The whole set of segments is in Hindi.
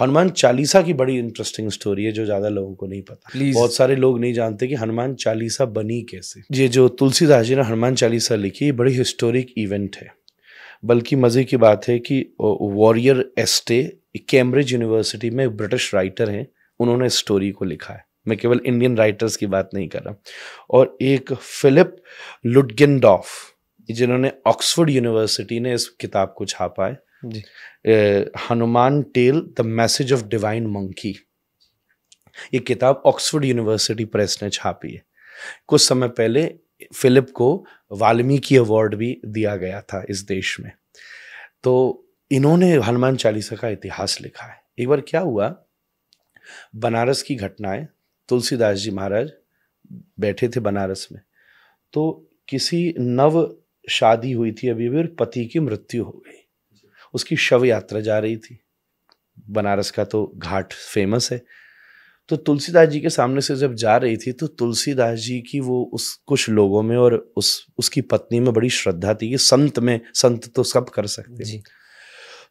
हनुमान चालीसा की बड़ी इंटरेस्टिंग स्टोरी है जो ज़्यादा लोगों को नहीं पता Please. बहुत सारे लोग नहीं जानते कि हनुमान चालीसा बनी कैसे ये जो तुलसीदास जी ने हनुमान चालीसा लिखी ये बड़ी हिस्टोरिक इवेंट है बल्कि मज़े की बात है कि वॉरियर एस्टे कैम्ब्रिज यूनिवर्सिटी में ब्रिटिश राइटर हैं उन्होंने स्टोरी को लिखा है मैं केवल इंडियन राइटर्स की बात नहीं कर रहा और एक फिलिप लुडगिनडॉफ जिन्होंने ऑक्सफोर्ड यूनिवर्सिटी ने इस किताब को छापा है Hanuman tale the message of divine monkey ये किताब ऑक्सफोर्ड यूनिवर्सिटी प्रेस ने छापी है कुछ समय पहले फिलिप को वाल्मीकि अवार्ड भी दिया गया था इस देश में तो इन्होंने हनुमान चालीसा का इतिहास लिखा है एक बार क्या हुआ बनारस की घटनाएं तुलसीदास जी महाराज बैठे थे बनारस में तो किसी नव शादी हुई थी अभी भी और पति की मृत्यु हो गई उसकी शव यात्रा जा रही थी बनारस का तो घाट फेमस है तो तुलसीदास जी के सामने से जब जा रही थी तो तुलसीदास जी की वो उस कुछ लोगों में और उस उसकी पत्नी में बड़ी श्रद्धा थी कि संत में संत तो सब कर सकते जी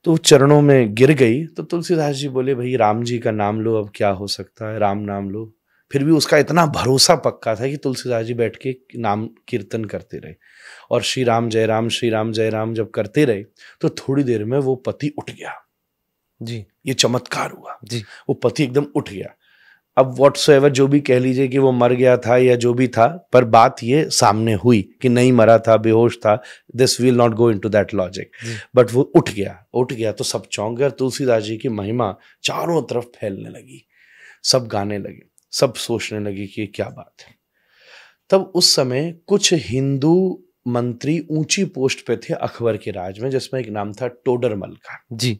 तो वो चरणों में गिर गई तो तुलसीदास जी बोले भाई राम जी का नाम लो अब क्या हो सकता है राम नाम लो फिर भी उसका इतना भरोसा पक्का था कि तुलसीदास जी बैठ के नाम कीर्तन करते रहे और श्री राम जय राम श्री राम जय राम जब करते रहे तो थोड़ी देर में वो पति उठ गया जी ये चमत्कार हुआ जी वो पति एकदम उठ गया अब वॉट एवर जो भी कह लीजिए कि वो मर गया था या जो भी था पर बात ये सामने हुई कि नहीं मरा था बेहोश था this will not go into that logic but वो उठ गया उठ गया तो सब चौंक गया तुलसीदास जी की महिमा चारों तरफ फैलने लगी सब गाने लगे सब सोचने लगे कि क्या बात है तब उस समय कुछ हिंदू मंत्री ऊंची पोस्ट पे थे अकबर के राज में जिसमें एक नाम था टोडरमल का जी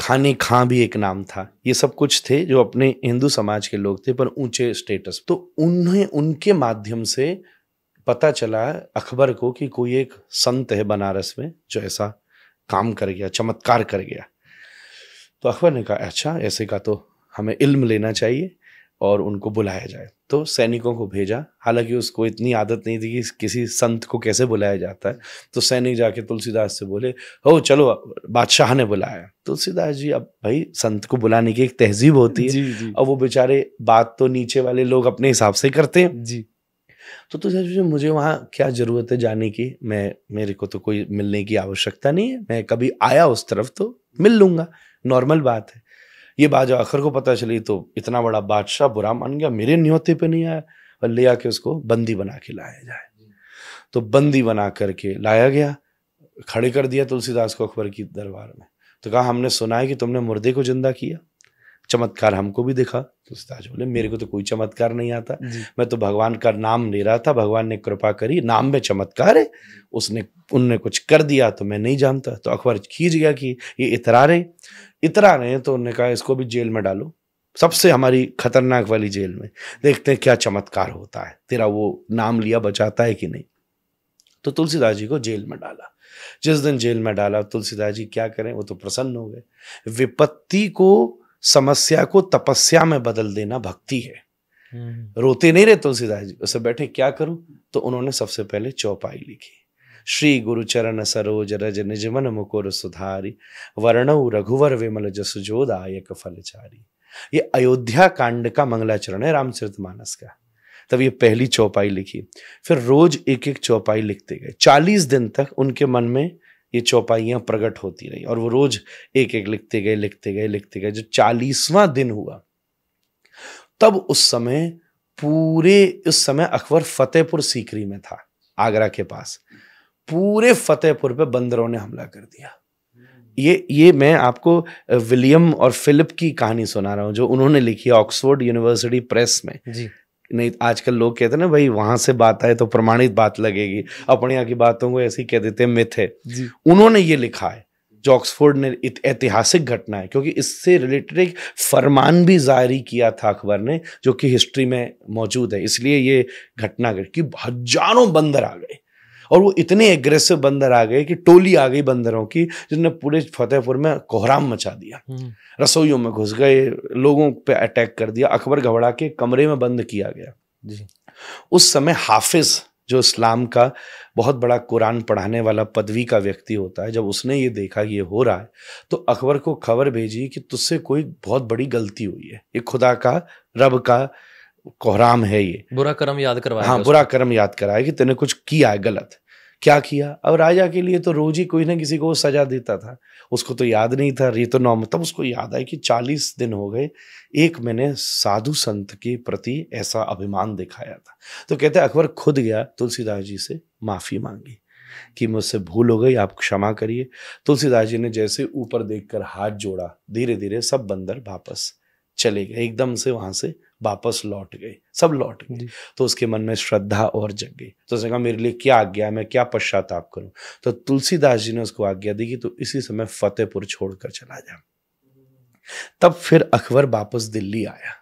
खाने खां भी एक नाम था ये सब कुछ थे जो अपने हिंदू समाज के लोग थे पर ऊंचे स्टेटस तो उन्हें उनके माध्यम से पता चला अकबर को कि कोई एक संत है बनारस में जो ऐसा काम कर गया चमत्कार कर गया तो अकबर ने कहा अच्छा ऐसे का तो हमें इल्म लेना चाहिए और उनको बुलाया जाए तो सैनिकों को भेजा हालांकि उसको इतनी आदत नहीं थी कि किसी संत को कैसे बुलाया जाता है तो सैनिक जाके तुलसीदास से बोले हो चलो बादशाह ने बुलाया तुलसीदास जी अब भाई संत को बुलाने की एक तहजीब होती है जी, जी। और वो बेचारे बात तो नीचे वाले लोग अपने हिसाब से करते हैं जी तो तुझे जी मुझे वहाँ क्या ज़रूरत है जाने की मैं मेरे को तो कोई मिलने की आवश्यकता नहीं है मैं कभी आया उस तरफ तो मिल लूंगा नॉर्मल बात है ये बात जब आखिर को पता चली तो इतना बड़ा बादशाह बुरा मान गया मेरे न्योते पे नहीं आया और ले आके उसको बंदी बना के लाया जाए तो बंदी बना करके लाया गया खड़े कर दिया तुलसीदास को अकबर की दरबार में तो कहा हमने सुना है कि तुमने मुर्दे को जिंदा किया चमत्कार हमको भी दिखा तो उस्ताद बोले मेरे को तो कोई चमत्कार नहीं आता मैं तो भगवान का नाम ले रहा था भगवान ने कृपा करी नाम में चमत्कार है उसने उनने कुछ कर दिया तो मैं नहीं जानता तो अखबार खींच गया कि ये इतरा रहे इतरा रहे तो उन्होंने कहा इसको भी जेल में डालो सबसे हमारी खतरनाक वाली जेल में देखते हैं क्या चमत्कार होता है तेरा वो नाम लिया बचाता है कि नहीं तो तुलसीदास जी को जेल में डाला जिस दिन जेल में डाला तुलसीदास जी क्या करें वो तो प्रसन्न हो गए विपत्ति को समस्या को तपस्या में बदल देना भक्ति है हम्म। रोते नहीं रहे तुलसीदास जी उसे बैठे क्या करूं तो उन्होंने सबसे पहले चौपाई लिखी श्री गुरु चरण सरोज रज निजमन मुकुर सुधारी वर्ण रघुवर विमल जस जोदायक फलचारी ये अयोध्या कांड का मंगलाचरण है रामचरित मानस का तब ये पहली चौपाई लिखी फिर रोज एक एक चौपाई लिखते गए चालीस दिन तक उनके मन में ये चौपाइयां प्रकट होती रही और वो रोज एक एक लिखते गए लिखते गए लिखते गए जो चालीसवां दिन हुआ तब उस समय पूरे उस समय अकबर फतेहपुर सीकरी में था आगरा के पास पूरे फतेहपुर पे बंदरों ने हमला कर दिया ये ये मैं आपको विलियम और फिलिप की कहानी सुना रहा हूं जो उन्होंने लिखी है ऑक्सफोर्ड यूनिवर्सिटी प्रेस में जी नहीं आजकल लोग कहते हैं ना भाई वहां से बात आए तो प्रमाणित बात लगेगी अपने यहाँ की बातों को ऐसे ही कह देते हैं मिथ है उन्होंने ये लिखा है जॉक्सफोर्ड ने ऐतिहासिक घटना है क्योंकि इससे रिलेटेड एक फरमान भी जारी किया था अकबर ने जो कि हिस्ट्री में मौजूद है इसलिए ये घटना घटी कि हजारों बंदर आ गए और वो इतने एग्रेसिव बंदर आ गए कि टोली आ गई बंदरों की जिसने पूरे फतेहपुर में कोहराम मचा दिया हम्म। रसोइयों में घुस गए लोगों पे अटैक कर दिया अकबर घबरा के कमरे में बंद किया गया जी उस समय हाफिज जो इस्लाम का बहुत बड़ा कुरान पढ़ाने वाला पदवी का व्यक्ति होता है जब उसने ये देखा ये हो रहा है तो अकबर को खबर भेजी कि तुझसे कोई बहुत बड़ी गलती हुई है ये खुदा का रब का कोहराम है ये बुरा कर्म याद करवाया हाँ बुरा कर्म याद कराया कि तेने कुछ किया है गलत क्या किया अब राजा के लिए तो रोज ही कोई ना किसी को सजा देता था उसको तो याद नहीं था ये तो नॉर्मल तब उसको याद आया कि चालीस दिन हो गए एक मैंने साधु संत के प्रति ऐसा अभिमान दिखाया था तो कहते अकबर खुद गया तुलसीदास जी से माफ़ी मांगी कि मुझसे भूल हो गई आप क्षमा करिए तुलसीदास जी ने जैसे ऊपर देखकर हाथ जोड़ा धीरे धीरे सब बंदर वापस चले गए एकदम से वहां से वापस लौट गए सब लौट गए तो उसके मन में श्रद्धा और जग गई तो उसने कहा मेरे लिए क्या आज्ञा है मैं क्या पश्चाताप करूं तो तुलसीदास जी ने उसको आज्ञा दी कि तू तो इसी समय फतेहपुर छोड़कर चला जा तब फिर अकबर वापस दिल्ली आया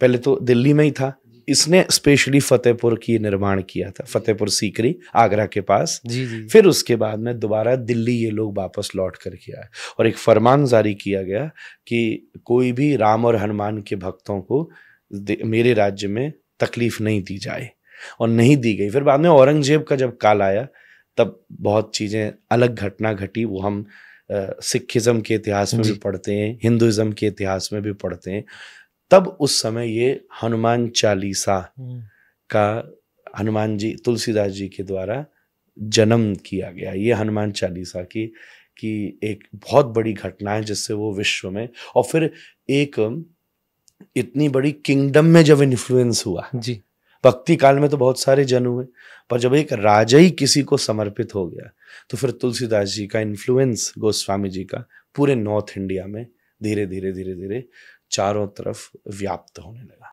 पहले तो दिल्ली में ही था इसने स्पेशली फतेहपुर की निर्माण किया था फतेहपुर सीकरी आगरा के पास जी जी फिर उसके बाद में दोबारा दिल्ली ये लोग वापस लौट करके आए और एक फरमान जारी किया गया कि कोई भी राम और हनुमान के भक्तों को मेरे राज्य में तकलीफ नहीं दी जाए और नहीं दी गई फिर बाद में औरंगजेब का जब काल आया तब बहुत चीज़ें अलग घटना घटी वो हम सिखिज़म के इतिहास में भी पढ़ते हैं हिंदुज़म के इतिहास में भी पढ़ते हैं तब उस समय ये हनुमान चालीसा हम्म। का हनुमान जी तुलसीदास जी के द्वारा जन्म किया गया ये हनुमान चालीसा की कि एक बहुत बड़ी घटना है जिससे वो विश्व में और फिर एक इतनी बड़ी किंगडम में जब इन्फ्लुएंस हुआ जी भक्ति काल में तो बहुत सारे जन हुए पर जब एक राजा ही किसी को समर्पित हो गया तो फिर तुलसीदास जी का इन्फ्लुएंस गोस्वामी जी का पूरे नॉर्थ इंडिया में धीरे धीरे धीरे धीरे चारों तरफ व्याप्त होने लगा